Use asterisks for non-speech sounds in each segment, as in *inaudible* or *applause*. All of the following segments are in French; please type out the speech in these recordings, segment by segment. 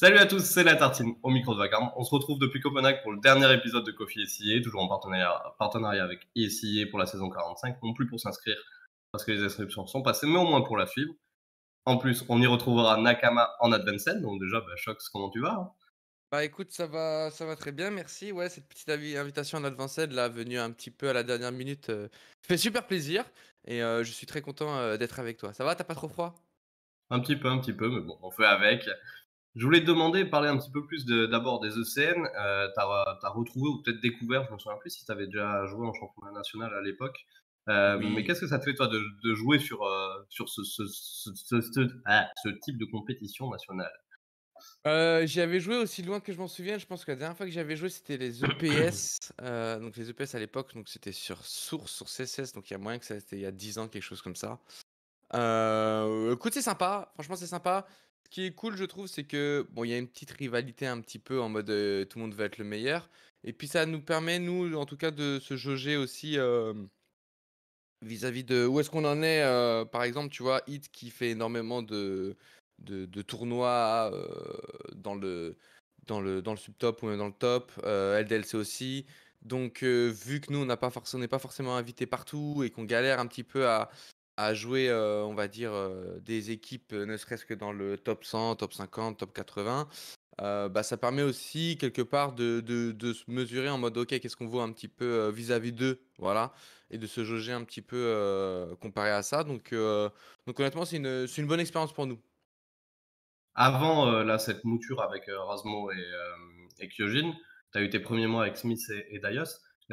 Salut à tous, c'est la tartine au micro de Vacarme. On se retrouve depuis Copenhague pour le dernier épisode de Coffee SIA, toujours en partenariat, partenariat avec ESIA pour la saison 45, non plus pour s'inscrire parce que les inscriptions sont passées, mais au moins pour la suivre. En plus, on y retrouvera Nakama en Advanced, donc déjà, bah, Shox, comment tu vas hein Bah écoute, ça va, ça va très bien, merci. Ouais, cette petite invitation en Advanced, là, venue un petit peu à la dernière minute, euh, fait super plaisir et euh, je suis très content euh, d'être avec toi. Ça va, t'as pas trop froid un petit peu, un petit peu, mais bon, on fait avec. Je voulais te demander, parler un petit peu plus d'abord des ECN. Euh, tu as, retrouvé ou peut-être découvert, je me souviens plus si tu avais déjà joué en championnat national à l'époque. Euh, mais qu'est-ce que ça te fait, toi, de, jouer sur, euh, sur ce, ah, ce, type de compétition nationale J'avais joué aussi loin que je m'en souviens. Je pense que la dernière fois que j'avais joué, c'était les EPS. *clears throat* donc les EPS à l'époque, c'était sur Source, sur CSS. Donc il y a moyen que ça, c'était il y a 10 ans, quelque chose comme ça. écoute, c'est sympa. Franchement, c'est sympa. Ce qui est cool, je trouve, c'est que bon, il y a une petite rivalité un petit peu en mode tout le monde veut être le meilleur. Et puis ça nous permet, nous, en tout cas, de se jauger aussi vis-à-vis de où est-ce qu'on en est. par exemple, tu vois, Hit qui fait énormément de, de, tournois dans le dans le dans le subtop ou dans le top. LDLC aussi. Donc, vu que nous, on n'est pas, pas forcément invité partout et qu'on galère un petit peu à, à jouer, euh, on va dire, euh, des équipes, euh, ne serait-ce que dans le top 100, top 50, top 80, bah, ça permet aussi quelque part de, se mesurer en mode, ok, qu'est-ce qu'on voit un petit peu vis-à-vis d'eux, voilà, et de se jauger un petit peu comparé à ça. Donc, donc honnêtement, c'est une, bonne expérience pour nous. Avant là, cette mouture avec Rasmo et, et Kyojin, tu as eu tes premiers mois avec Smith et, et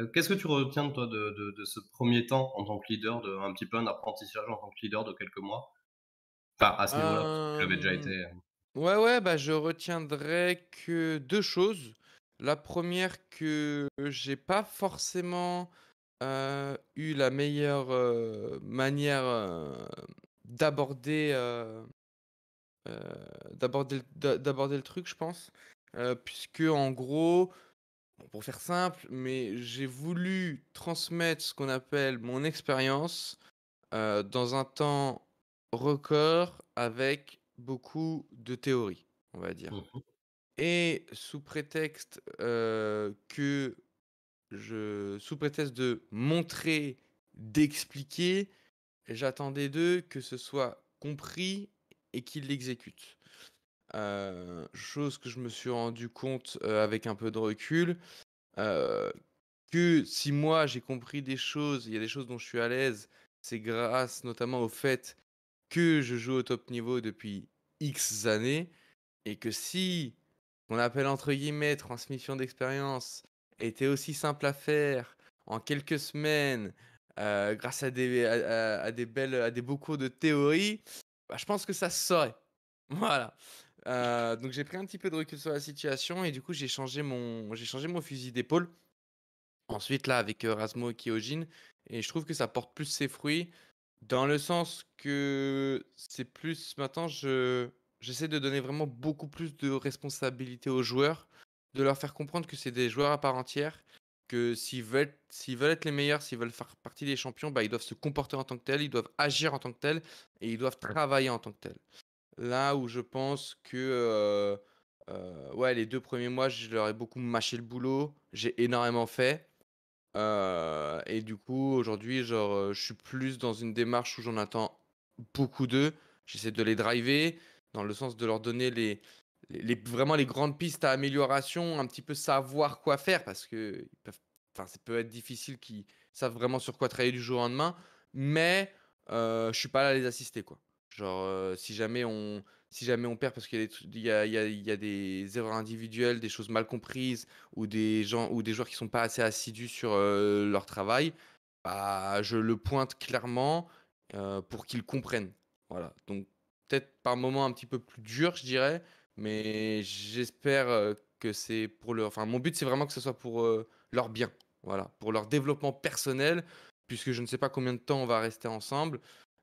euh, qu'est-ce que tu retiens, de, de, de, ce premier temps en tant que leader, de, un petit peu un apprentissage en tant que leader de quelques mois Enfin, à ce niveau-là, tu déjà été. Hein. Euh, ouais, ouais, bah, je retiendrai que deux choses. La première, que j'ai pas forcément euh, eu la meilleure manière d'aborder d'aborder le, le truc, je pense. puisque, en gros, pour faire simple, mais j'ai voulu transmettre ce qu'on appelle mon expérience euh, dans un temps record avec beaucoup de théories, on va dire. Mmh et sous prétexte euh, que je, sous prétexte de montrer, d'expliquer, j'attendais d'eux que ce soit compris et qu'ils l'exécutent. Euh, chose que je me suis rendu compte, euh, avec un peu de recul, euh, que si moi j'ai compris des choses, il y a des choses dont je suis à l'aise, c'est grâce notamment au fait que je joue au top niveau depuis X années et que si qu'on appelle entre guillemets «transmission d'expérience» était aussi simple à faire en quelques semaines, grâce à des à des belles à des beaux de théorie, bah, je pense que ça se saurait. *laughs* Voilà. Euh, donc j'ai pris un petit peu de recul sur la situation et du coup j'ai changé mon j'ai changé mon fusil d'épaule. Ensuite là avec euh, Rasmo et Kyojin et je trouve que ça porte plus ses fruits dans le sens que c'est plus maintenant j'essaie de donner vraiment beaucoup plus de responsabilité aux joueurs, de leur faire comprendre que c'est des joueurs à part entière, que s'ils veulent, s'ils veulent être les meilleurs, s'ils veulent faire partie des champions, bah, ils doivent se comporter en tant que tels, ils doivent agir en tant que tels, et ils doivent travailler en tant que tels. Là où je pense que ouais, les deux premiers mois, je leur ai beaucoup mâché le boulot. J'ai énormément fait. et du coup, aujourd'hui, genre, je suis plus dans une démarche où j'en attends beaucoup d'eux. J'essaie de les driver dans le sens de leur donner les, les, vraiment les grandes pistes à amélioration, un petit peu savoir quoi faire parce que ils ça peut être difficile qu'ils savent vraiment sur quoi travailler du jour au lendemain. Mais euh, je suis pas là à les assister, quoi. Genre, si, jamais on, si jamais on perd parce qu'il y, a il y, a, des erreurs individuelles, des choses mal comprises ou des, gens, ou des joueurs qui ne sont pas assez assidus sur leur travail, bah, je le pointe clairement pour qu'ils comprennent. Voilà. Donc, peut-être par moment un petit peu plus dur, je dirais, mais j'espère que c'est pour leur. Enfin, mon but, c'est vraiment que ce soit pour leur bien. Voilà. Pour leur développement personnel, puisque je ne sais pas combien de temps on va rester ensemble.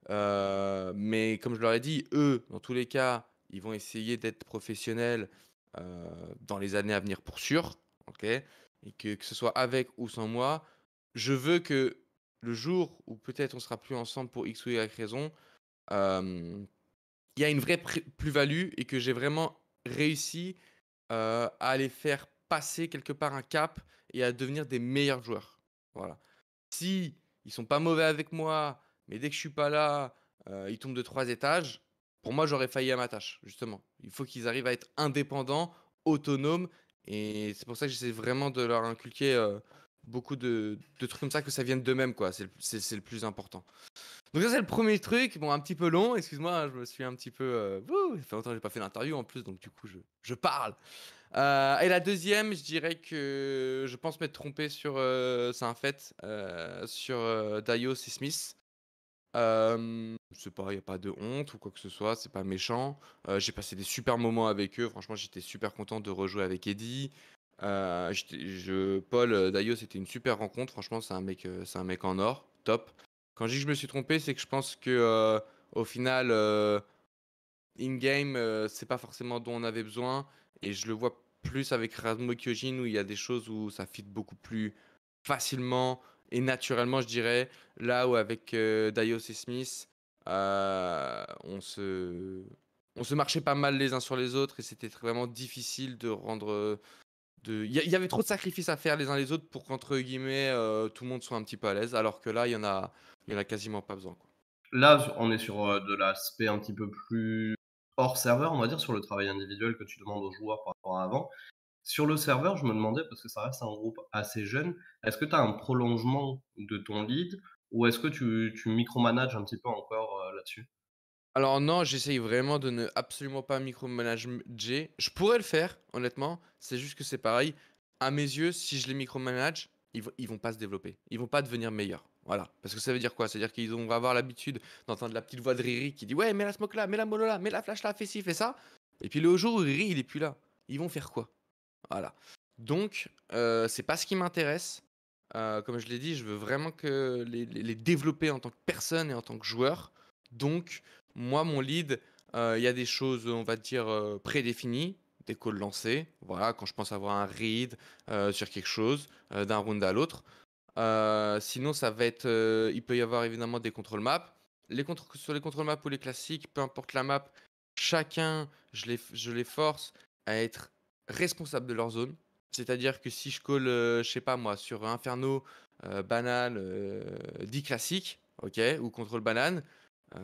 Euh, mais comme je leur ai dit, eux, dans tous les cas, ils vont essayer d'être professionnels euh, dans les années à venir pour sûr. ok et que, que ce soit avec ou sans moi, je veux que le jour où peut-être on sera plus ensemble pour X ou Y raison, euh, il y a une vraie plus-value et que j'ai vraiment réussi à les faire passer quelque part un cap et à devenir des meilleurs joueurs. Voilà. Si ils sont pas mauvais avec moi, mais dès que je suis pas là, euh, ils tombent de trois étages. Pour moi, j'aurais failli à ma tâche, justement. Il faut qu'ils arrivent à être indépendants, autonomes. Et c'est pour ça que j'essaie vraiment de leur inculquer euh, beaucoup de, trucs comme ça, que ça vienne d'eux-mêmes, quoi. C'est le, le, plus important. Donc, ça, c'est le premier truc. Bon, un petit peu long, excuse-moi, hein, je me suis un petit peu. Euh, ça fait longtemps que j'ai pas fait l'interview en plus, donc du coup, je, je parle. Euh, et la deuxième, je dirais que je pense m'être trompé sur. Euh, c'est un fait. sur Dio, et Smith. Euh, sais pas, il y a pas de honte ou quoi que ce soit, c'est pas méchant. j'ai passé des super moments avec eux. Franchement, j'étais super content de rejouer avec Eddie. je, Paul euh, d'ailleurs, c'était une super rencontre. Franchement, c'est un mec, euh, c'est un mec en or, top. Quand je dis que je me suis trompé, c'est que je pense que euh, au final, in game, c'est pas forcément dont on avait besoin, et je le vois plus avec Rasmo Kyojin où il y a des choses où ça fit beaucoup plus facilement. Et naturellement, je dirais, là où avec euh, et Smith, euh, on, se... marchait pas mal les uns sur les autres et c'était vraiment difficile de rendre. Il y, avait trop de sacrifices à faire les uns les autres pour qu'entre guillemets euh, tout le monde soit un petit peu à l'aise, alors que là, il y en a, quasiment pas besoin. Là, on est sur euh, de l'aspect un petit peu plus hors serveur, on va dire, sur le travail individuel que tu demandes aux joueurs par rapport à avant. Sur le serveur, je me demandais, parce que ça reste un groupe assez jeune, est-ce que tu as un prolongement de ton lead ou est-ce que tu, micromanages un petit peu encore euh, là-dessus alors non, j'essaye vraiment de ne absolument pas micromanager. Je pourrais le faire, honnêtement. C'est juste que c'est pareil. À mes yeux, si je les micromanage, ils, ne vont pas se développer. Ils vont pas devenir meilleurs. Voilà. Parce que ça veut dire quoi C'est-à-dire qu'ils vont avoir l'habitude d'entendre la petite voix de Riri qui dit Ouais, mets la smoke là, mets la molola, là, mets la flash là, fais ci, fais ça. Et puis le jour où Riri, il est plus là, ils vont faire quoi voilà. Donc, euh, c'est pas ce qui m'intéresse. Euh, comme je l'ai dit, je veux vraiment que les, développer en tant que personne et en tant que joueur. Donc, moi, mon lead, euh, il y a des choses, on va dire, prédéfinies, des calls lancés. Voilà, quand je pense avoir un read sur quelque chose, d'un round à l'autre. sinon, ça va être, il peut y avoir évidemment des contrôles maps. Les sur les contrôles maps ou les classiques, peu importe la map, chacun, je les, je les force à être responsable de leur zone. C'est-à-dire que si je colle, euh, je sais pas moi, sur Inferno, euh, banal Banane, euh, 10 classiques, ok, ou contrôle Banane,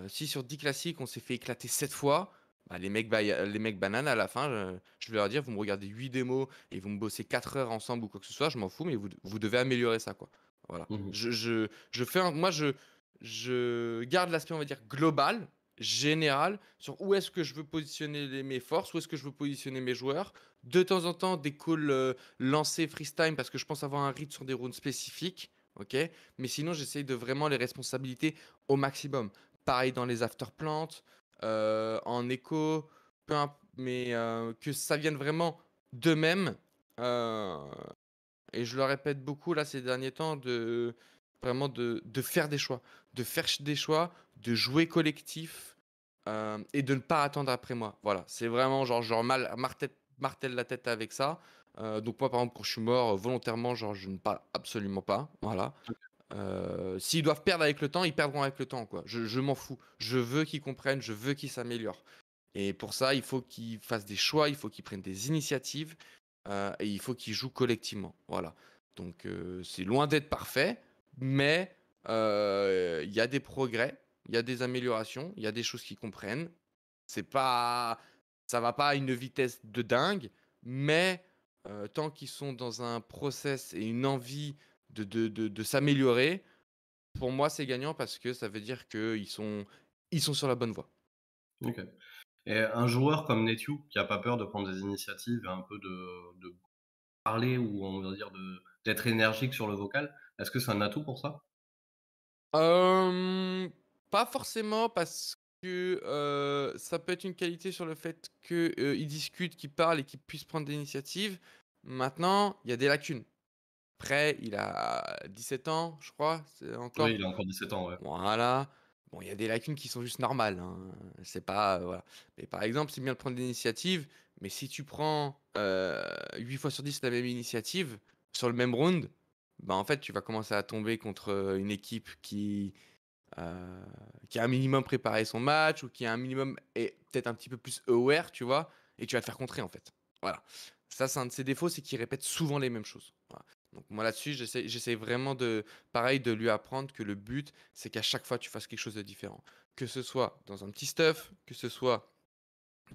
si sur 10 classiques on s'est fait éclater 7 fois, bah, les, mecs les mecs Banane à la fin, je, vais leur dire, vous me regardez huit démos et vous me bossez 4 heures ensemble ou quoi que ce soit, je m'en fous, mais vous, devez améliorer ça, quoi. Voilà. Mmh je, fais moi, je, je garde l'aspect, on va dire, global, général sur où est-ce que je veux positionner mes forces, où est-ce que je veux positionner mes joueurs. De temps en temps, des calls euh, lancés freestyle parce que je pense avoir un rythme sur des rounds spécifiques. ok Mais sinon, j'essaye de vraiment les responsabilités au maximum. Pareil dans les after euh, en écho, mais euh, que ça vienne vraiment d'eux-mêmes. Euh, et je le répète beaucoup là ces derniers temps, de, vraiment de, de faire des choix. De faire des choix de jouer collectif euh, et de ne pas attendre après moi. Voilà, c'est vraiment genre, genre mal, martel la tête avec ça. Euh, donc moi, par exemple, quand je suis mort, euh, volontairement, genre, je ne parle absolument pas. Voilà. S'ils doivent perdre avec le temps, ils perdront avec le temps. Quoi. Je, m'en fous. Je veux qu'ils comprennent, je veux qu'ils s'améliorent. Et pour ça, il faut qu'ils fassent des choix, il faut qu'ils prennent des initiatives et il faut qu'ils jouent collectivement. Voilà. Donc c'est loin d'être parfait, mais il y a des progrès il y a des améliorations, il y a des choses qu'ils comprennent. C'est pas, ça va pas à une vitesse de dingue, mais euh, tant qu'ils sont dans un process et une envie de, de, de, s'améliorer, pour moi c'est gagnant parce que ça veut dire qu'ils sont, ils sont sur la bonne voie. Et un joueur comme Netu qui n'a pas peur de prendre des initiatives, un peu de, parler ou on va dire d'être énergique sur le vocal, est-ce que c'est un atout pour ça hum, pas forcément parce que ça peut être une qualité sur le fait qu'ils discutent, qu'ils parlent et qu'ils puissent prendre des initiatives. Maintenant, il y a des lacunes. Après, il a 17 ans, je crois. C'est encore... Oui, il a encore 17 ans, ouais. Voilà. Bon, il y a des lacunes qui sont juste normales. Hein. C'est pas. voilà. Mais par exemple, c'est bien de prendre des initiatives, mais si tu prends 8 fois sur 10 la même initiative sur le même round, bah en fait, tu vas commencer à tomber contre une équipe qui, euh, qui a un minimum préparé son match ou qui a un minimum est peut-être un petit peu plus aware, tu vois, et tu vas te faire contrer en fait. Voilà. Ça, c'est un de ses défauts, c'est qu'il répète souvent les mêmes choses. Donc moi là-dessus, j'essaie vraiment de, pareil, de lui apprendre que le but, c'est qu'à chaque fois, tu fasses quelque chose de différent. Que ce soit dans un petit stuff, que ce soit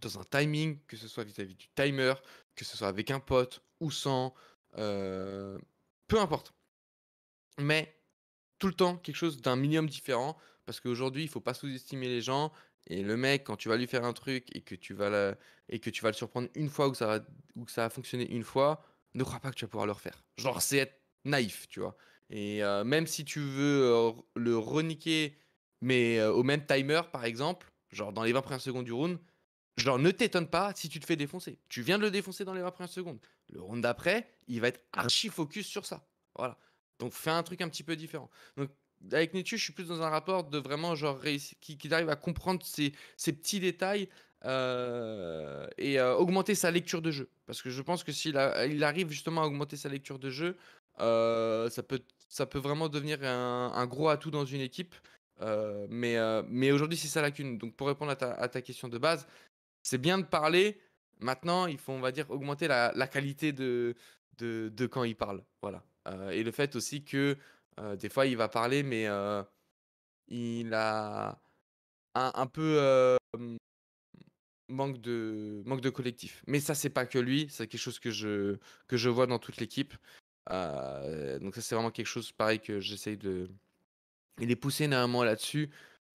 dans un timing, que ce soit vis-à-vis du timer, que ce soit avec un pote ou sans, euh, peu importe. Mais tout le temps quelque chose d'un minimum différent parce qu'aujourd'hui, il faut pas sous-estimer les gens. Et le mec, quand tu vas lui faire un truc et que tu vas le, et que tu vas le surprendre une fois ou que, ça va, ou que ça a fonctionné une fois, ne crois pas que tu vas pouvoir le refaire. Genre, c'est être naïf, tu vois. Et euh, même si tu veux euh, le reniquer, mais euh, au même timer, par exemple, genre dans les 20 premières secondes du round, genre ne t'étonne pas si tu te fais défoncer. Tu viens de le défoncer dans les 20 premières secondes. Le round d'après, il va être archi focus sur ça. Voilà. Donc fais un truc un petit peu différent. Donc avec Nietzsche, je suis plus dans un rapport de vraiment genre qui, qui arrive à comprendre ces, petits détails euh, et euh, augmenter sa lecture de jeu. Parce que je pense que s'il il arrive justement à augmenter sa lecture de jeu, euh, ça, peut, ça peut vraiment devenir un, gros atout dans une équipe. mais mais aujourd'hui, c'est sa lacune. Donc pour répondre à ta, question de base, c'est bien de parler. Maintenant, il faut, on va dire, augmenter la, qualité de, de quand il parle. Voilà. Euh, et le fait aussi que euh, des fois, il va parler, mais euh, il a un, peu mmh, manque de manque de collectif. Mais ça, c'est pas que lui, c'est quelque chose que je que je vois dans toute l'équipe. donc ça, c'est vraiment quelque chose pareil que j'essaye de. Il est poussé énormément là-dessus.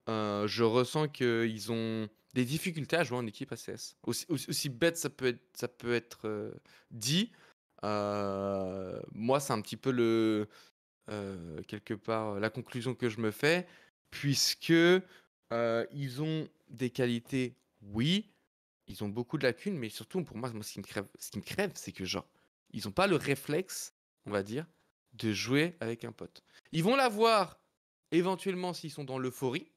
je ressens qu'ils ont des difficultés à jouer en équipe ACS. Aussi, aussi, bête ça peut être, ça peut être dit, euh, moi, c'est un petit peu le euh, quelque part la conclusion que je me fais, puisque euh, ils ont des qualités, oui, ils ont beaucoup de lacunes, mais surtout pour moi, ce qui me crève, ce qui me crève, c'est que genre, ils n'ont pas le réflexe, on va dire, de jouer avec un pote. Ils vont l'avoir éventuellement s'ils sont dans l'euphorie,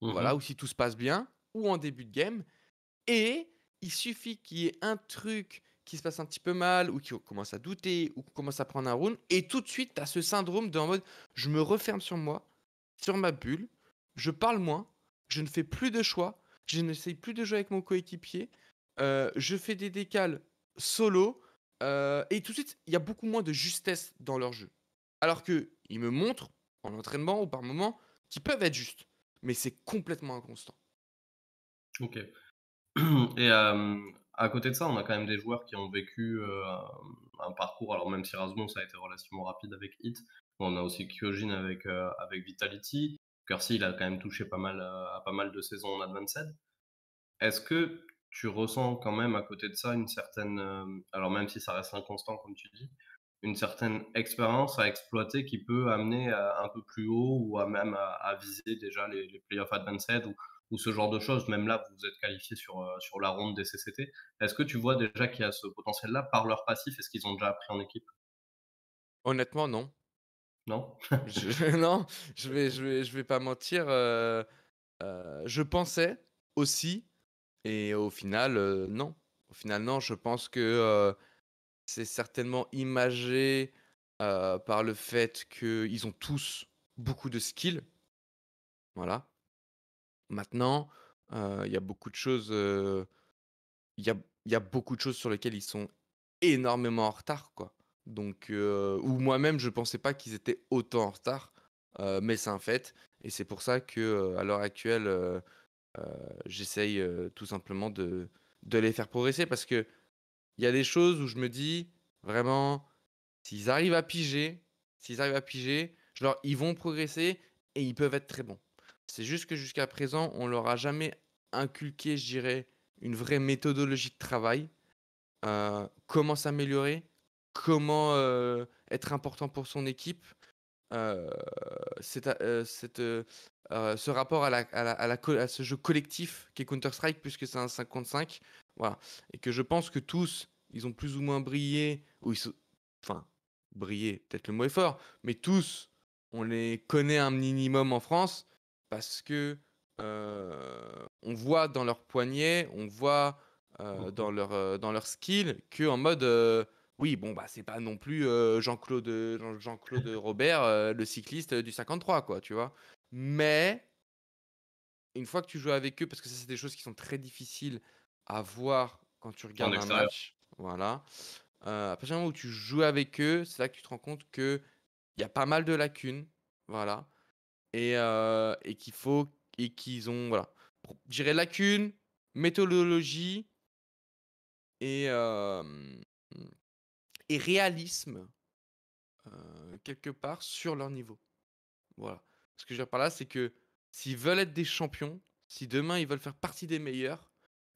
mmh voilà, ou si tout se passe bien, ou en début de game. Et il suffit qu'il y ait un truc qui se passe un petit peu mal ou qui commence à douter ou qui commence à prendre un round. Et tout de suite, tu as ce syndrome de en mode je me referme sur moi, sur ma bulle, je parle moins, je ne fais plus de choix, je n'essaye plus de jouer avec mon coéquipier, euh, je fais des décales solo. Euh, et tout de suite, il y a beaucoup moins de justesse dans leur jeu. Alors qu'ils me montrent, en entraînement ou par moment, qu'ils peuvent être justes. Mais c'est complètement inconstant. Ok. *clears throat* Et euh, à côté de ça, on a quand même des joueurs qui ont vécu euh, un parcours, alors même si ça a été relativement rapide avec Hit, on a aussi Kyojin avec, euh, avec Vitality, Kersi, il a quand même touché pas mal, euh, à pas mal de saisons en Advanced. Est-ce que tu ressens quand même à côté de ça une certaine, alors même si ça reste inconstant comme tu dis, une certaine expérience à exploiter qui peut amener un peu plus haut ou à même à, viser déjà les, playoffs Advanced ou ou ce genre de choses, même là, vous êtes qualifié sur, euh, sur la ronde des CCT. Est-ce que tu vois déjà qu'il y a ce potentiel-là par leur passif Est-ce qu'ils ont déjà appris en équipe Honnêtement, non. Non je, *laughs* Non, je vais, je, vais, je vais pas mentir. Euh, euh, je pensais aussi, et au final, non. Au final, non, je pense que c'est certainement imagé par le fait qu'ils ont tous beaucoup de skills. Voilà. Maintenant, il y a beaucoup de choses. Il y a, beaucoup de choses sur lesquelles ils sont énormément en retard, quoi. Donc, ou moi-même, je ne pensais pas qu'ils étaient autant en retard, mais c'est un fait. Et c'est pour ça que, à l'heure actuelle, j'essaye tout simplement de, les faire progresser parce que il y a des choses où je me dis vraiment s'ils arrivent à piger, s'ils arrivent à piger, ils vont progresser et ils peuvent être très bons. C'est juste que jusqu'à présent, on leur a jamais inculqué, je dirais, une vraie méthodologie de travail, euh, comment s'améliorer, comment euh, être important pour son équipe. Euh, euh ce rapport à, la, à, ce jeu collectif qui est Counter-Strike, puisque c'est un 55, voilà. Et que je pense que tous, ils ont plus ou moins brillé, ou ils sont... enfin, brillé, peut-être le mot est fort, mais tous, on les connaît un minimum en France parce que euh, on voit dans leur poignet, on voit euh, mmh. dans, leur, euh, dans leur skill que en mode oui bon bah c'est pas non plus Jean-Claude Jean-Claude Robert le cycliste du 53 quoi tu vois mais une fois que tu joues avec eux parce que ça c'est des choses qui sont très difficiles à voir quand tu regardes un match voilà à partir du moment où tu joues avec eux c'est là que tu te rends compte que il y a pas mal de lacunes voilà et, euh, et qu'il faut et qu'ils ont voilà dirais, lacunes méthodologie et euh, et réalisme euh, quelque part sur leur niveau voilà ce que je veux dire par là c'est que s'ils veulent être des champions si demain ils veulent faire partie des meilleurs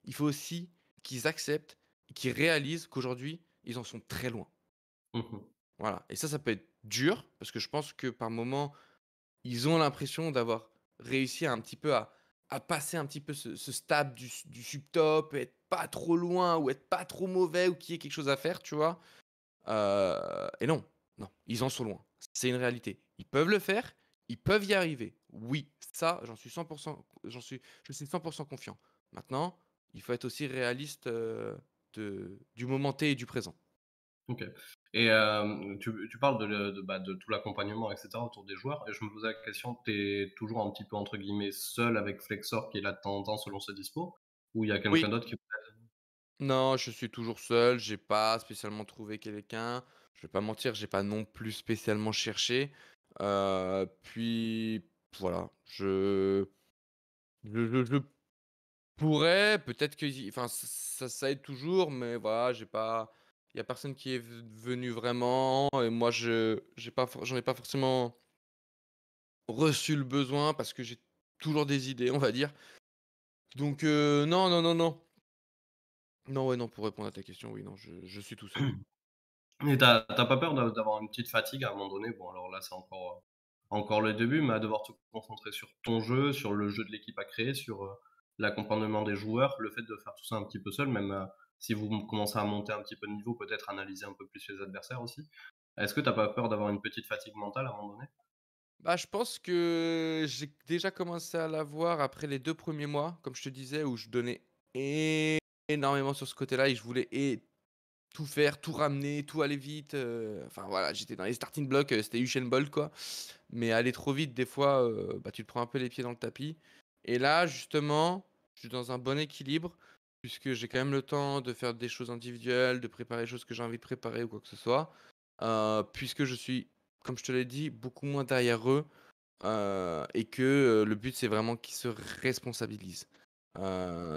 il faut aussi qu'ils acceptent qu'ils réalisent qu'aujourd'hui ils en sont très loin mmh voilà et ça ça peut être dur parce que je pense que par moment ils ont l'impression d'avoir réussi un petit peu à, passer un petit peu ce, stade du, du top être pas trop loin ou être pas trop mauvais ou qu'il y ait quelque chose à faire, tu vois. Euh, et non, non, ils en sont loin. C'est une réalité. Ils peuvent le faire, ils peuvent y arriver. Oui, ça, j'en suis 100%, j'en suis, je suis 100% confiant. Maintenant, il faut être aussi réaliste euh, de, du moment T et du présent. Ok. Et euh, tu, tu, parles de, de, bah, de tout l'accompagnement, etc., autour des joueurs. Et je me posais la question, tu es toujours un petit peu, entre guillemets, seul avec Flexor qui est là de selon ce dispo Ou il y a quelqu'un d'autre qui Non, je suis toujours seul. J'ai pas spécialement trouvé quelqu'un. Je vais pas mentir, j'ai pas non plus spécialement cherché. Euh, puis, voilà, je. Je, pourrais, peut-être que. Enfin, ça, ça aide toujours, mais voilà, j'ai pas il n'y a personne qui est venu vraiment. Et moi, je n'en pas, ai pas forcément reçu le besoin parce que j'ai toujours des idées, on va dire. Donc, euh, non, non, non, non. Non, ouais, non, pour répondre à ta question, oui, non, je, suis tout seul. *clears throat* mais t'as, pas peur d'avoir une petite fatigue à un moment donné Bon, alors là, c'est encore, encore le début, mais à devoir te concentrer sur ton jeu, sur le jeu de l'équipe à créer, sur euh, l'accompagnement des joueurs, le fait de faire tout ça un petit peu seul, même euh, si vous commencez à monter un petit peu de niveau, peut-être analyser un peu plus les adversaires aussi. Est-ce que tu n'as pas peur d'avoir une petite fatigue mentale à un moment donné bah, je pense que j'ai déjà commencé à l'avoir après les deux premiers mois, comme je te disais, où je donnais énormément sur ce côté-là et je voulais tout faire, tout ramener, tout aller vite. Euh, enfin voilà, j'étais dans les starting blocks, euh, c'était Usain Bolt quoi. Mais aller trop vite, des fois, euh, bah, tu te prends un peu les pieds dans le tapis. Et là, justement, je suis dans un bon équilibre puisque j'ai quand même le temps de faire des choses individuelles, de préparer des choses que j'ai envie de préparer ou quoi que ce soit, euh, puisque je suis, comme je te l'ai dit, beaucoup moins derrière eux, euh, et que euh, le but c'est vraiment qu'ils se responsabilisent.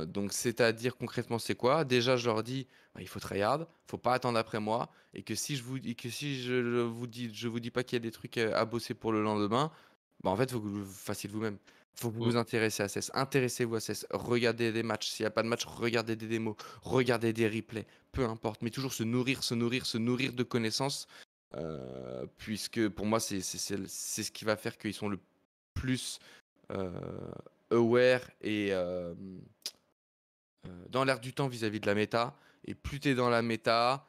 donc c'est-à-dire concrètement c'est quoi Déjà je leur dis bah, il faut tryhard, faut pas attendre après moi et que si je vous que si je vous dis je vous dis pas qu'il y a des trucs à bosser pour le lendemain, bah, en fait faut que vous fassiez vous-même faut que vous vous mmh. intéressez à CES. Intéressez-vous à CES. Regardez des matchs. S'il n'y a pas de match, regardez des démos. Regardez des replays. Peu importe. Mais toujours se nourrir, se nourrir, se nourrir de connaissances. Euh, puisque pour moi, c'est ce qui va faire qu'ils sont le plus euh, aware et euh, dans l'air du temps vis-à-vis de la méta. Et plus tu es dans la méta,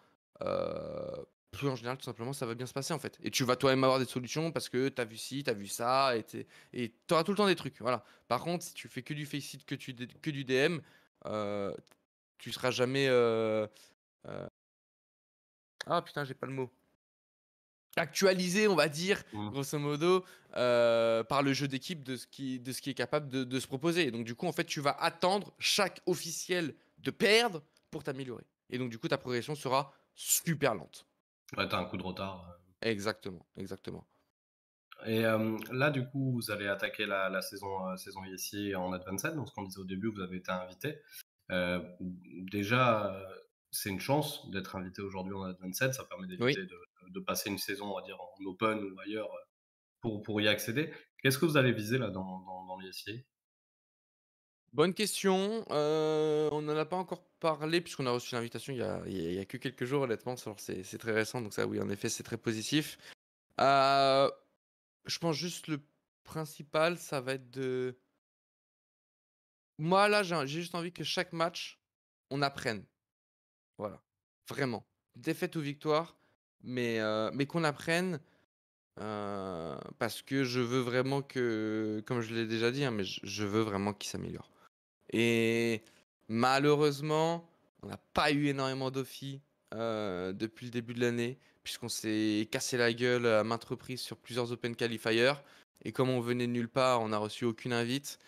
plus en général, tout simplement, ça va bien se passer en fait. Et tu vas toi-même avoir des solutions parce que tu as vu ci, tu as vu ça, et tu auras tout le temps des trucs. Voilà. Par contre, si tu fais que du Faceit, que, tu, que du DM, tu euh, tu seras jamais. Euh, euh, ah putain, j'ai pas le mot. Actualisé, on va dire, mmh. grosso modo, par le jeu d'équipe de, ce qui, de ce qui est capable de, de se proposer. Et donc, du coup, en fait, tu vas attendre chaque officiel de perdre pour t'améliorer. Et donc, du coup, ta progression sera super lente. Ouais, as un coup de retard. Euh. Exactement, exactement. Et là, du coup, vous allez attaquer la, saison, euh, saison ISI en Advanced. Donc, ce qu'on disait au début, vous avez été invité. Euh, déjà, c'est une chance d'être invité aujourd'hui en Advanced. Ça permet d'éviter de, passer une saison, on va dire, en Open ou ailleurs pour, pour y accéder. Qu'est-ce que vous allez viser là dans, dans, dans Bonne question. Euh, on n'en a pas encore parlé puisqu'on a reçu l'invitation il y a, que quelques jours, honnêtement. c'est, très récent, donc ça, oui, en effet, c'est très positif. Euh, je pense juste le principal, ça va être de. Moi, là, j'ai, juste envie que chaque match, on apprenne. Voilà. Vraiment. Défaite ou victoire, mais, euh, mais qu'on apprenne. parce que je veux vraiment que, comme je l'ai déjà dit, hein, mais je veux vraiment qu'il s'améliore et malheureusement, on n'a pas eu énormément d'offi euh, depuis le début de l'année, puisqu'on s'est cassé la gueule à maintes reprises sur plusieurs Open Qualifiers. Et comme on venait de nulle part, on n'a reçu aucune invite.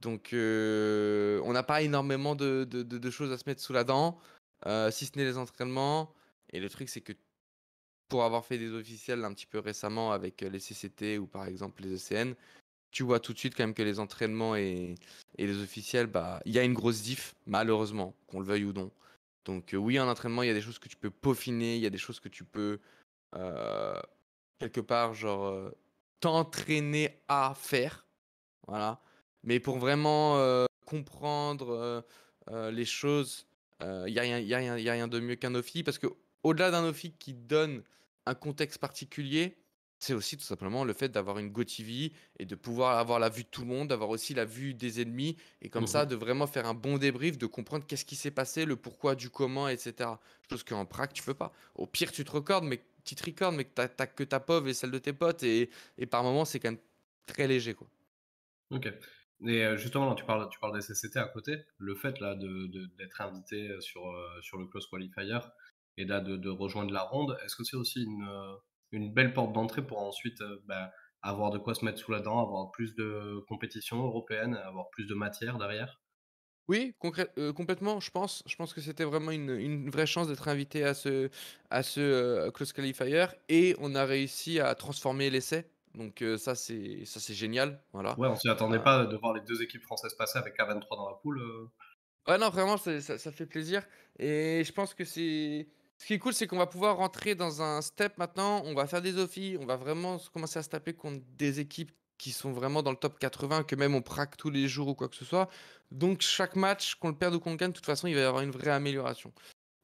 Donc euh, on n'a pas énormément de, choses à se mettre sous la dent, euh, si ce n'est les entraînements. Et le truc c'est que pour avoir fait des officiels un petit peu récemment avec les CCT ou par exemple les ECN, tu vois tout de suite quand même que les entraînements et, les officiels, bah, il y a une grosse diff, malheureusement, qu'on le veuille ou non. Donc euh, oui, en entraînement, il y a des choses que tu peux peaufiner, il y a des choses que tu peux euh, quelque part genre euh, t'entraîner à faire, voilà. Mais pour vraiment comprendre les choses, il n'y a, a, rien de mieux qu'un offi parce que au-delà d'un offi qui donne un contexte particulier, c'est aussi tout simplement le fait d'avoir une GoTV et de pouvoir avoir la vue de tout le monde, d'avoir aussi la vue des ennemis et comme ça mhm. de vraiment faire un bon débrief, de comprendre qu'est-ce qui s'est passé, le pourquoi, du comment, etc. Chose qu'en prac tu peux pas. Au pire tu te recordes, mais tu te recordes, mais que t'as que ta pauvre et celle de tes potes et, par moments c'est quand même très léger quoi. Ok. Et euh, justement, tu parles, tu parles des CCT à côté. Le fait là d'être invité euh, sur, euh, sur le close qualifier et là de rejoindre la ronde, est-ce que c'est aussi une, une belle porte d'entrée pour ensuite euh, bah, avoir de quoi se mettre sous la dent, avoir plus de compétition européenne, avoir plus de matière derrière. Oui, euh, complètement. Je pense, je pense que c'était vraiment une, vraie chance d'être invité à ce, à ce euh, close qualifier et on a réussi à transformer l'essai. Donc ça c'est ça c'est génial, voilà. Ouais, on s'y attendait ah. pas de voir les deux équipes françaises passer avec K23 dans la poule. Ouais non, vraiment ça fait plaisir et je pense que c'est ce qui est cool, c'est qu'on va pouvoir rentrer dans un step maintenant. On va faire des offis. On va vraiment commencer à se taper contre des équipes qui sont vraiment dans le top 80, que même on pratique tous les jours ou quoi que ce soit. Donc chaque match, qu'on le perde ou qu'on le gagne, de toute façon, il va y avoir une vraie amélioration.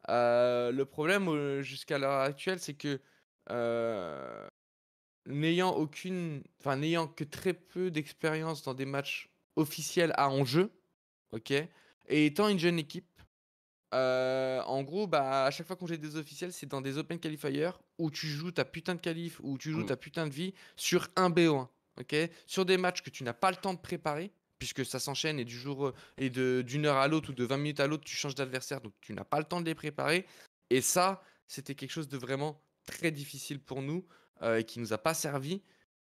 Euh, le problème euh, jusqu'à l'heure actuelle, c'est que euh, n'ayant aucune, enfin n'ayant que très peu d'expérience dans des matchs officiels à enjeu, ok, et étant une jeune équipe, euh, en gros, bah, à chaque fois qu'on j'ai des officiels, c'est dans des Open qualifiers où tu joues ta putain de qualif, où tu joues mm. ta putain de vie sur un BO1. sur des matchs que tu n'as pas le temps de préparer, puisque ça s'enchaîne et du jour euh, et d'une heure à l'autre ou de 20 minutes à l'autre, tu changes d'adversaire, donc tu n'as pas le temps de les préparer. Et ça, c'était quelque chose de vraiment très difficile pour nous euh, et qui nous a pas servi.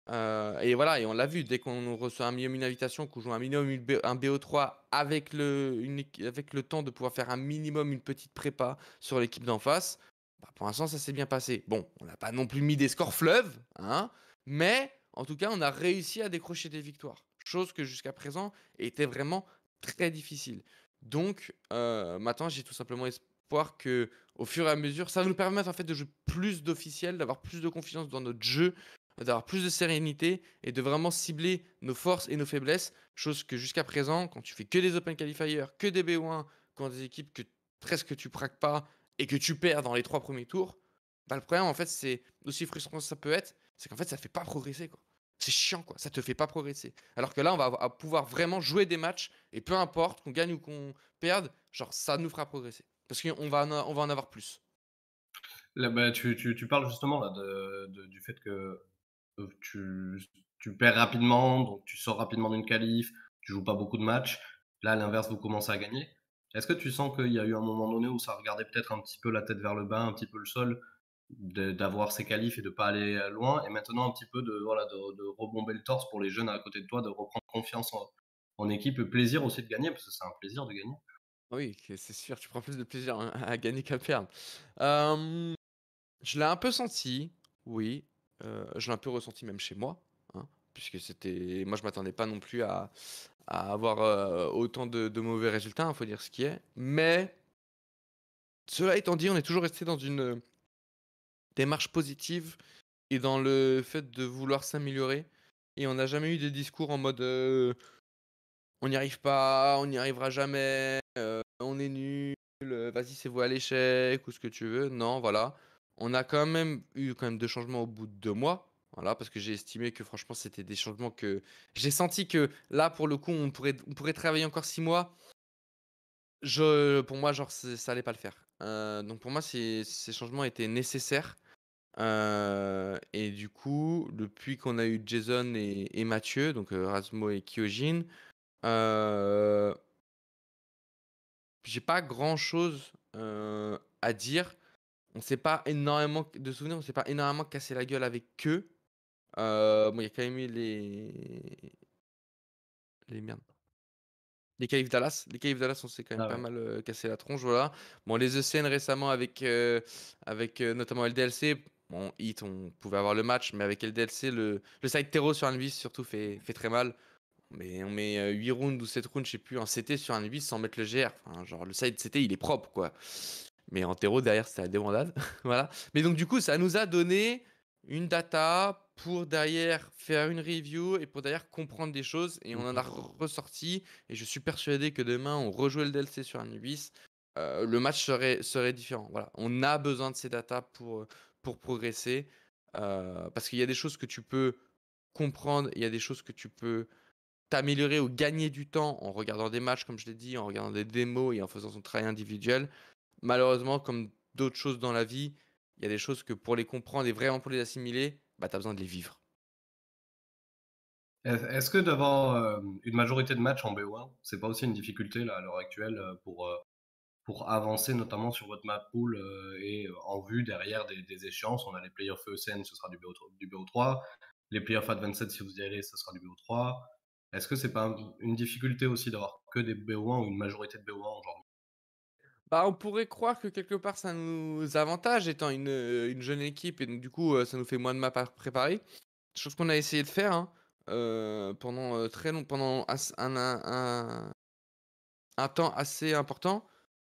Euh, et voilà, et on l'a vu, dès qu'on reçoit un minimum une invitation, qu'on joue un minimum un BO3 avec le, avec le temps de pouvoir faire un minimum une petite prépa sur l'équipe d'en face, bah, pour l'instant ça s'est bien passé. Bon, on n'a pas non plus mis des scores fleuves, hein, mais en tout cas on a réussi à décrocher des victoires, chose que jusqu'à présent était vraiment très difficile. Donc euh, maintenant j'ai tout simplement espoir que au fur et à mesure ça va nous permettre en fait de jouer plus d'officiels, d'avoir plus de confiance dans notre jeu d'avoir plus de sérénité et de vraiment cibler nos forces et nos faiblesses. Chose que jusqu'à présent, quand tu fais que des Open Qualifiers, que des BO1, quand des équipes que presque tu praques pas et que tu perds dans les trois premiers tours, bah, le problème en fait, c'est aussi frustrant que ça peut être, c'est qu'en fait, ça fait pas progresser quoi. C'est chiant, quoi. Ça te fait pas progresser. Alors que là, on va pouvoir vraiment jouer des matchs et peu importe qu'on gagne ou qu'on perde, genre ça nous fera progresser parce qu'on va, va en avoir plus. Là, bah, tu, parles justement là, de, du fait que euh, tu, tu perds rapidement, donc tu sors rapidement d'une qualif, tu joues pas beaucoup de matchs. Là, à l'inverse, vous commencez à gagner. Est-ce que tu sens qu'il y a eu un moment donné où ça regardait peut-être un petit peu la tête vers le bas, un petit peu le sol, d'avoir ces qualifs et de pas aller loin, et maintenant un petit peu de, voilà, de, de, rebomber le torse pour les jeunes à côté de toi, de reprendre confiance en, en équipe, le plaisir aussi de gagner, parce que c'est un plaisir de gagner. Oui, c'est sûr, tu prends plus de plaisir hein, *laughs* à, gagner qu'à perdre. je l'ai un peu senti, oui. Euh, je l'ai un peu ressenti même chez moi, hein, puisque c'était, moi je m'attendais pas non plus à, avoir euh, autant de, mauvais résultats, il hein, faut dire ce qui est. Mais cela étant dit, on est toujours resté dans une euh, démarche positive et dans le fait de vouloir s'améliorer. Et on n'a jamais eu des discours en mode on n'y arrive pas, on n'y arrivera jamais, on est nul, vas-y c'est vous à l'échec ou ce que tu veux. Non, voilà on a quand même eu quand même deux changements au bout de deux mois. Voilà, parce que j'ai estimé que franchement, c'était des changements que j'ai senti que là, pour le coup, on pourrait, pourrait travailler encore six mois. Je, pour moi, genre, ça allait pas le faire. Euh, donc pour moi, ces, changements étaient nécessaires. Euh, et du coup, depuis qu'on a eu Jason et, Mathieu, donc euh, Rasmo et Kyojin, j'ai pas grand chose à dire on s'est pas énormément de souvenirs, on s'est pas énormément cassé la gueule avec eux. Euh, bon, il y a quand même eu les les merdes. Les Dallas, les on s'est quand même ah pas mal cassé la tronche, voilà. Bon, les ECN récemment avec avec notamment LDLC, bon, hit, on pouvait avoir le match, mais avec LDLC, le le side terreau sur Anubis surtout fait fait très mal. Mais on met 8 rounds ou 7 rounds, je sais plus, en CT sur Anubis sans mettre le GR. genre le side CT, il est propre quoi. Mais en terreau, derrière, c'est la débandade. *laughs* voilà. Mais donc, du coup, ça nous a donné une data pour derrière faire une review et pour derrière comprendre des choses. Et on en a ressorti. Et je suis persuadé que demain, on rejouait le DLC sur Anubis. Euh, le match serait, serait différent. Voilà. On a besoin de ces datas pour, pour progresser. Euh, parce qu'il y a des choses que tu peux comprendre, il y a des choses que tu peux t'améliorer ou gagner du temps en regardant des matchs, comme je l'ai dit, en regardant des démos et en faisant son travail individuel malheureusement, comme d'autres choses dans la vie, il y a des choses que pour les comprendre et vraiment pour les assimiler, bah, tu as besoin de les vivre. Est-ce que d'avoir euh, une majorité de matchs en BO1, c'est pas aussi une difficulté là, à l'heure actuelle euh, pour, euh, pour avancer notamment sur votre map pool et en vue derrière des, échéances On a les playoffs ECN, ce sera du, BO, du BO3. Les playoffs Advanced, si vous y allez, ce sera du BO3. Est-ce que c'est pas une difficulté aussi d'avoir que des BO1 ou une majorité de BO1 aujourd'hui bah, on pourrait croire que quelque part ça nous avantage étant une, euh, jeune équipe et donc, du coup euh, ça nous fait moins de maps à préparer. Chose qu'on a essayé de faire hein, euh, pendant très long, pendant un, un, un, temps assez important,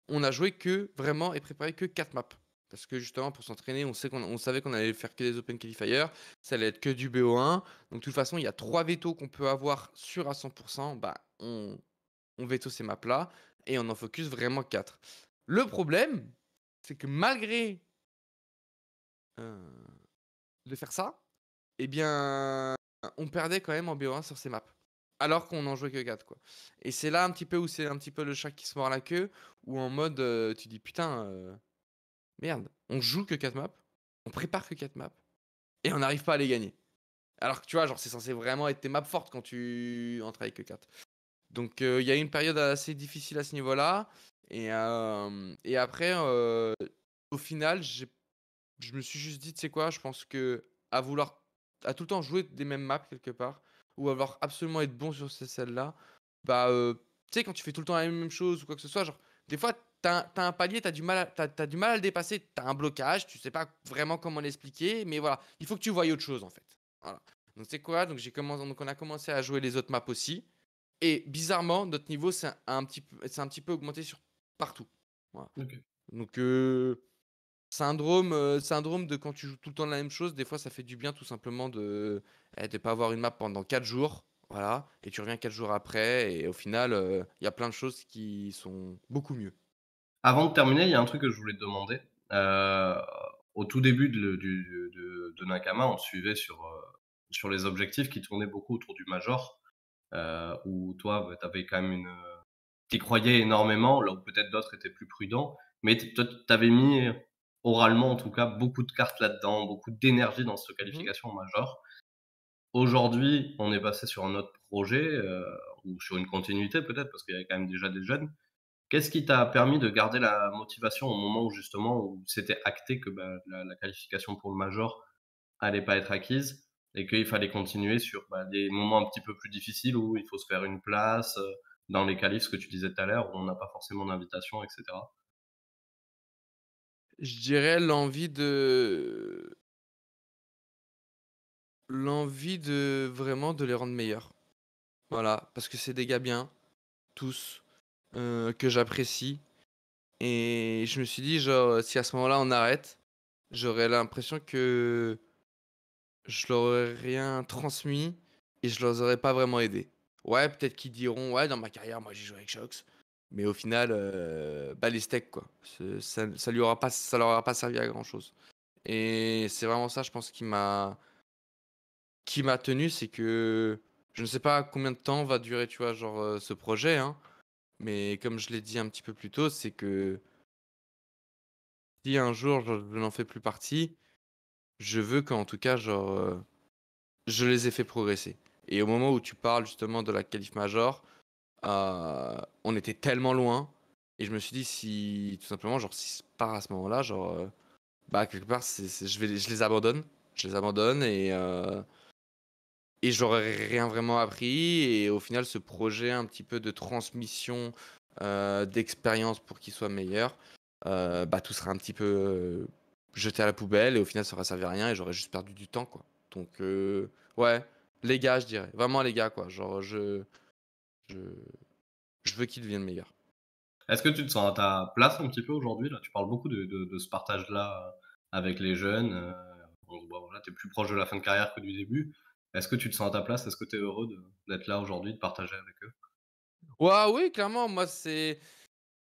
on a joué que vraiment et préparé que 4 maps. Parce que justement pour s'entraîner, on, sait qu'on, savait qu'on allait faire que des Open Qualifiers, ça allait être que du BO1. Donc de toute façon, il y a trois vétos qu'on peut avoir sur à 100%, bah on, on veto ces maps là et on en focus vraiment 4. Le problème, c'est que malgré euh, de faire ça, eh bien, on perdait quand même en BO1 sur ces maps. Alors qu'on n'en jouait que 4, quoi. Et c'est là un petit peu où c'est un petit peu le chat qui se mord la queue, où en mode, euh, tu dis, putain, euh, merde, on joue que 4 maps, on prépare que 4 maps, et on n'arrive pas à les gagner. Alors que tu vois, genre, c'est censé vraiment être tes maps fortes quand tu entres avec que 4. Donc, il y a eu une période assez difficile à ce niveau-là. Et, et après, au final, je me suis juste dit, tu sais quoi, je pense que à vouloir à tout le temps jouer des mêmes maps quelque part, ou avoir absolument être bon sur ces celles-là, bah, tu sais, quand tu fais tout le temps la même chose ou quoi que ce soit, genre, des fois, tu as un palier, t'as du, mal as, du mal à le dépasser, as un blocage, tu sais pas vraiment comment l'expliquer, mais voilà, il faut que tu voyes autre chose en fait. Voilà. Donc c'est quoi Donc j'ai commencé, donc on a commencé à jouer les autres maps aussi, et bizarrement, notre niveau c'est un, un petit peu augmenté sur partout. Donc, euh, syndrome, euh, syndrome de quand tu joues tout le temps la même chose, des fois ça fait du bien tout simplement de ne eh, pas avoir une map pendant 4 jours. Voilà, et tu reviens 4 jours après, et au final, euh, il y a plein de choses qui sont beaucoup mieux. Avant de terminer, il y a un truc que je voulais te demander. au tout début de, Nakama, on suivait sur, sur les objectifs qui tournaient beaucoup autour du Major, où toi, bah, tu avais quand même une tu croyais énormément, là où peut-être d'autres étaient plus prudents, mais toi, avais mis euh, oralement en tout cas beaucoup de cartes là-dedans, beaucoup d'énergie dans cette mmh. qualification majeure. Aujourd'hui, on est passé sur un autre projet euh, ou sur une continuité peut-être parce qu'il y avait quand même déjà des jeunes. Qu'est-ce qui t'a permis de garder la motivation au moment où justement où c'était acté que bah, la, qualification pour le major allait pas être acquise et qu'il fallait continuer sur bah, des moments un petit peu plus difficiles où il faut se faire une place, euh, dans les qualifs, que tu disais tout à l'heure, où on n'a pas forcément d'invitation, etc. Je dirais l'envie de. L'envie de vraiment de les rendre meilleurs. Voilà, parce que c'est des gars bien, tous, euh, que j'apprécie. Et je me suis dit, genre, si à ce moment-là on arrête, j'aurais l'impression que je leur aurais rien transmis et je leur aurais pas vraiment aidé ouais, peut-être qu'ils diront, ouais, dans ma carrière, moi j'ai joué avec Shox. Mais au final, euh, bah, les steaks, quoi. Ça, ça, lui aura pas, ça leur aura pas servi à grand chose. Et c'est vraiment ça, je pense, qui m'a, m'a tenu, c'est que je ne sais pas combien de temps va durer, tu vois, genre euh, ce projet, hein. Mais comme je l'ai dit un petit peu plus tôt, c'est que si un jour je, n'en fais plus partie, je veux qu'en tout cas, genre, euh, je les ai fait progresser. Et au moment où tu parles justement de la calife major, euh, on était tellement loin. Et je me suis dit, si tout simplement, genre, si pas à ce moment-là, genre, euh, bah, quelque part, je, vais, je les abandonne. Je les abandonne et, euh, et j'aurais rien vraiment appris. Et au final, ce projet un petit peu de transmission euh, d'expérience pour qu'il soit meilleur, bah, tout sera un petit peu jeté à la poubelle et au final, ça ne servi à rien et j'aurais juste perdu du temps, quoi. Donc, ouais les gars, je dirais. Vraiment les gars, quoi. Genre, je. Je, je veux qu'ils deviennent meilleurs. Est-ce que tu te sens à ta place un petit peu aujourd'hui là Tu parles beaucoup de, de, ce partage-là euh, avec les jeunes. Euh, voilà, tu es plus proche de la fin de carrière que du début. Est-ce que tu te sens à ta place Est-ce que tu es heureux d'être là aujourd'hui, de partager avec eux Ouais, oui, clairement. Moi, c'est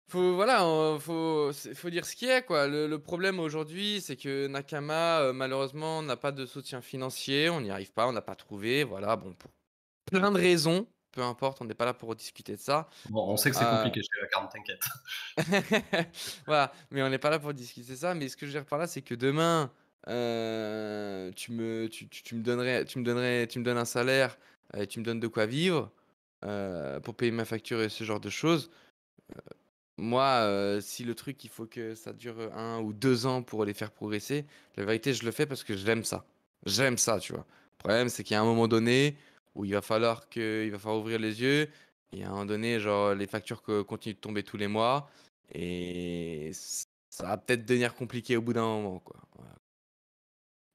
faut, voilà, faut, dire ce qui est, quoi. Le, problème aujourd'hui, c'est que Nakama, euh, malheureusement, n'a pas de soutien financier. On n'y arrive pas, on n'a pas trouvé. Voilà, bon, pour plein de raisons. Peu importe, on n'est pas là pour discuter de ça. Bon, on sait que c'est euh, compliqué chez la carte, t'inquiète. *laughs* voilà, mais on n'est pas là pour discuter de ça. Mais ce que je veux dire par là, c'est que demain, euh, tu, me, tu, me donnerais, tu, me donnerais, tu me donnes un salaire et tu me donnes de quoi vivre pour payer ma facture et ce genre de choses. Moi, euh, si le truc, il faut que ça dure un ou deux ans pour les faire progresser, la vérité, je le fais parce que j'aime ça. J'aime ça, tu vois. Le problème, c'est qu'il y a un moment donné où il va falloir que, il va falloir ouvrir les yeux. Il y a un moment donné, genre, les factures continuent de tomber tous les mois. Et ça va peut-être devenir compliqué au bout d'un moment, quoi.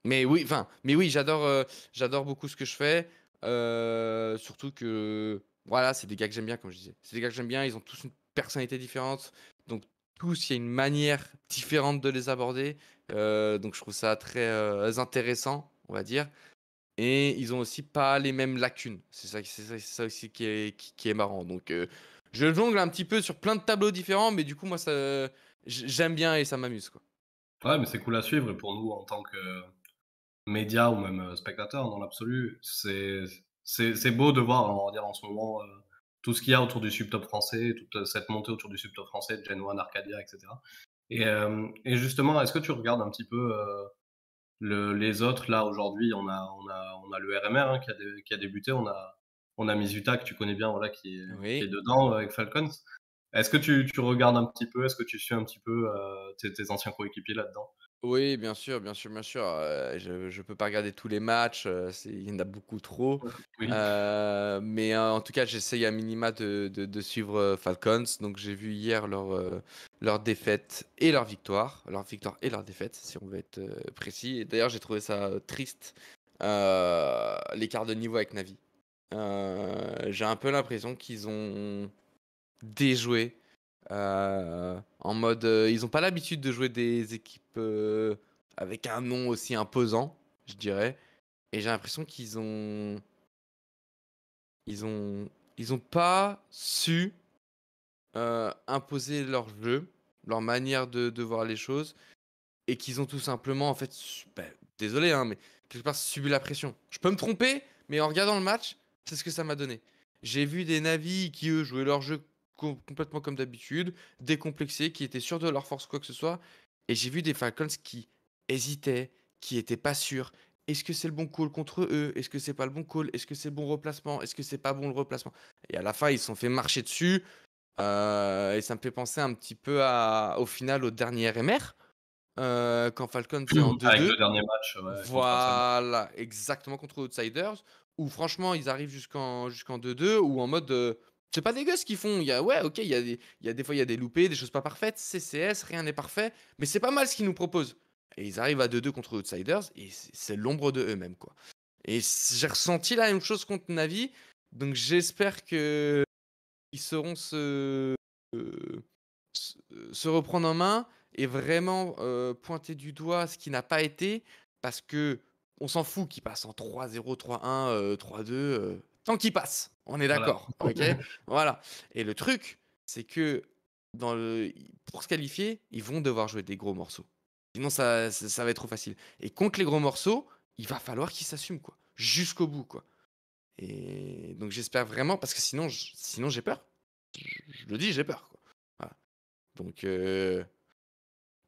Mais oui, enfin, mais oui, j'adore, euh, j'adore beaucoup ce que je fais. Euh, surtout que, voilà, c'est des gars que j'aime bien, comme je disais. C'est des gars que j'aime bien. Ils ont tous une personnalités différentes. Donc, tous, il y a une manière différente de les aborder. Euh, donc, je trouve ça très euh, intéressant, on va dire. Et ils ont aussi pas les mêmes lacunes. C'est ça, c'est ça, aussi qui est, qui, marrant. Donc, euh, je jongle un petit peu sur plein de tableaux différents, mais du coup, moi, ça, j'aime bien et ça m'amuse. Quoi. Ouais, mais c'est cool à suivre. pour nous, en tant que médias ou même spectateurs, dans l'absolu, c'est, c'est, beau de voir, on va dire, en ce moment, tout ce qu'il y a autour du subtop français, toute cette montée autour du subtop français, Gen 1, Arcadia, etc. Euh, et, justement, est-ce que tu regardes un petit peu euh, les autres Là, aujourd'hui, on a, on, a, on a le RMR hein, qui, a qui, a débuté, on a, on a Mizuta, que tu connais bien, qui, est, qui est dedans euh, avec Falcons. Est-ce que tu, regardes un petit peu Est-ce que tu suis un petit peu euh, tes, anciens coéquipiers là-dedans oui, bien sûr, bien sûr, bien sûr. Euh, je ne peux pas regarder tous les matchs, euh, il y en a beaucoup trop. mais hein, en tout cas, j'essaye à minima de, suivre Falcons. Donc j'ai vu hier leur, leur défaite et leur victoire. Leur victoire et leur défaite, si on veut être précis. Et d'ailleurs, j'ai trouvé ça triste, l'écart de niveau avec Navi. j'ai un peu l'impression qu'ils ont déjoué. Euh, en mode, euh, ils n'ont pas l'habitude de jouer des équipes euh, avec un nom aussi imposant, je dirais. Et j'ai l'impression qu'ils ont, ils ont, ils ont pas su imposer leur jeu, leur manière de, de voir les choses, et qu'ils ont tout simplement, en fait, ben, désolé, hein, mais quelque part subi la pression. Je peux me tromper, mais en regardant le match, c'est ce que ça m'a donné. J'ai vu des navis qui eux jouaient leur jeu complètement comme d'habitude, décomplexés, qui étaient sûrs de leur force, quoi que ce soit. Et j'ai vu des Falcons qui hésitaient, qui n'étaient pas sûrs. Est-ce que c'est le bon call contre eux Est-ce que c'est pas le bon call Est-ce que c'est bon replacement Est-ce que c'est pas bon le replacement Et à la fin, ils se sont fait marcher dessus. Euh, et ça me fait penser un petit peu à, au final au dernier RMR. Euh, quand Falcon en 2-2. *clears throat* le dernier match. voilà, exactement contre Outsiders. Où franchement, ils arrivent jusqu'en jusqu'en 2-2. Ou en mode, euh, c'est pas dégueu ce qu'ils font. ouais, ok, il y, a des, il y a des fois, il y a des loupés, des choses pas parfaites. CCS, rien n'est parfait. Mais c'est pas mal ce qu'ils nous proposent. Et ils arrivent à 2-2 contre Outsiders et c'est l'ombre de eux-mêmes, quoi. Et j'ai ressenti la même chose contre Navi. Donc j'espère que ils sauront se, reprendre en main et vraiment euh, pointer du doigt ce qui n'a pas été parce que on s'en fout qu'ils passent en 3-0, 3-1, 3-2 tant qu'il passe. On est d'accord. ok *laughs* voilà. Et le truc, c'est que pour se qualifier, ils vont devoir jouer des gros morceaux. Sinon, ça, ça, va être trop facile. Et contre les gros morceaux, il va falloir qu'ils s'assument, quoi. Jusqu'au bout, quoi. Et donc, j'espère vraiment, parce que sinon, sinon j'ai peur. Je... le dis, j'ai peur, Donc, euh,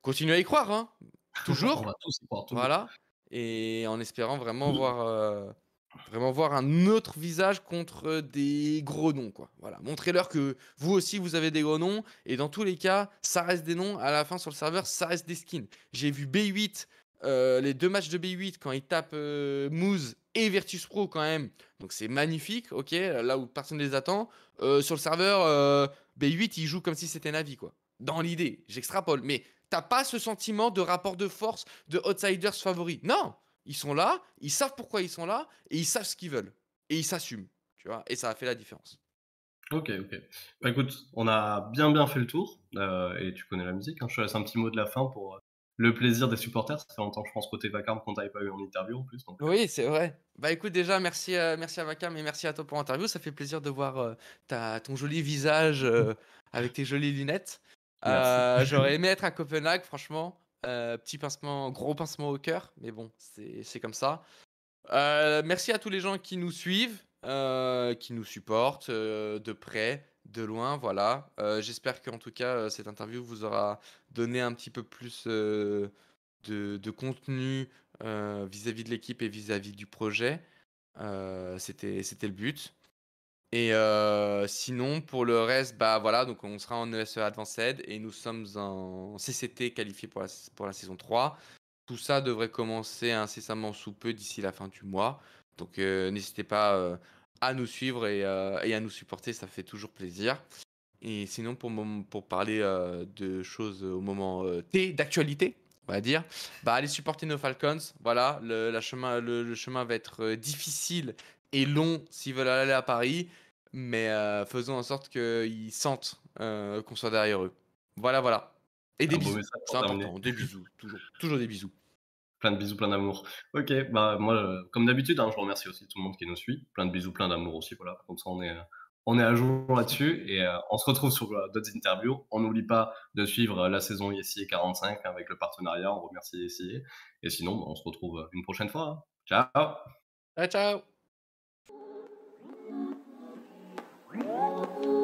continuez à hein. *laughs* y croire, Toujours. voilà. Et en espérant vraiment voir. Euh, Vraiment voir un autre visage contre euh, des gros noms, quoi. Voilà, montrez-leur que vous aussi vous avez des gros noms, et dans tous les cas, ça reste des noms. À la fin sur le serveur, ça reste des skins. J'ai vu B8, euh, les deux matchs de B8 quand ils tapent euh, et Virtus Pro quand même. Donc c'est magnifique, ok, là où personne ne les attend. Euh, sur le serveur, B8, il joue comme si c'était Navi, quoi. Dans l'idée, j'extrapole, mais t'as pas ce sentiment de rapport de force de outsiders favoris. Non, ils sont là, ils savent pourquoi ils sont là, et ils savent ce qu'ils veulent. Et ils s'assument, tu vois. Et ça a fait la différence. Ok, ok. Bah, écoute, on a bien bien fait le tour, euh, et tu connais la musique. Hein. Je te laisse un petit mot de la fin pour euh, le plaisir des supporters. Ça fait longtemps, je pense, côté Vacarme qu'on t'avait pas eu en interview en plus. Euh. Oui, c'est vrai. Bah écoute, déjà, merci, merci à Vacarme et merci à toi pour l'interview. Ça fait plaisir de voir ta, ton joli visage avec tes jolies lunettes. J'aurais *laughs* aimé être à Copenhague, franchement. Euh, petit pincement, gros pincement au cœur, mais bon, c'est comme ça. Euh, merci à tous les gens qui nous suivent, euh, qui nous supportent de près, de loin, voilà. J'espère qu'en tout cas, cette interview vous aura donné un petit peu plus de, de, contenu vis-à-vis de l'équipe et vis-à-vis -vis du projet. C'était le but. Et euh, sinon, pour le reste, bah voilà, donc on sera en ESE e Advanced et nous sommes en CCT qualifié pour la, saison 3. Tout ça devrait commencer incessamment sous peu d'ici la fin du mois. Donc euh, n'hésitez pas euh, à nous suivre et, à nous supporter, ça fait toujours plaisir. Et sinon, pour, pour parler de choses au moment T d'actualité, on va dire, bah allez supporter nos Falcons. Voilà, le, chemin, le chemin va être difficile et long s'ils veulent aller à Paris mais euh, faisons en sorte qu'ils sentent euh, qu'on soit derrière eux. Voilà, voilà. Et des bisous, c'est important, des bisous, toujours, toujours des bisous. Plein de bisous, plein d'amour. Ok, bah moi, euh, comme d'habitude, hein, je remercie aussi tout le monde qui nous suit. Plein de bisous, plein d'amour aussi, voilà. Comme ça, on est, on est à jour là-dessus et on se retrouve sur d'autres interviews. On n'oublie pas de suivre la saison ISI 45 avec le partenariat. On remercie Yessier. Et sinon, bah, on se retrouve une prochaine fois. Hein. Ciao. Ciao, ciao. Bye.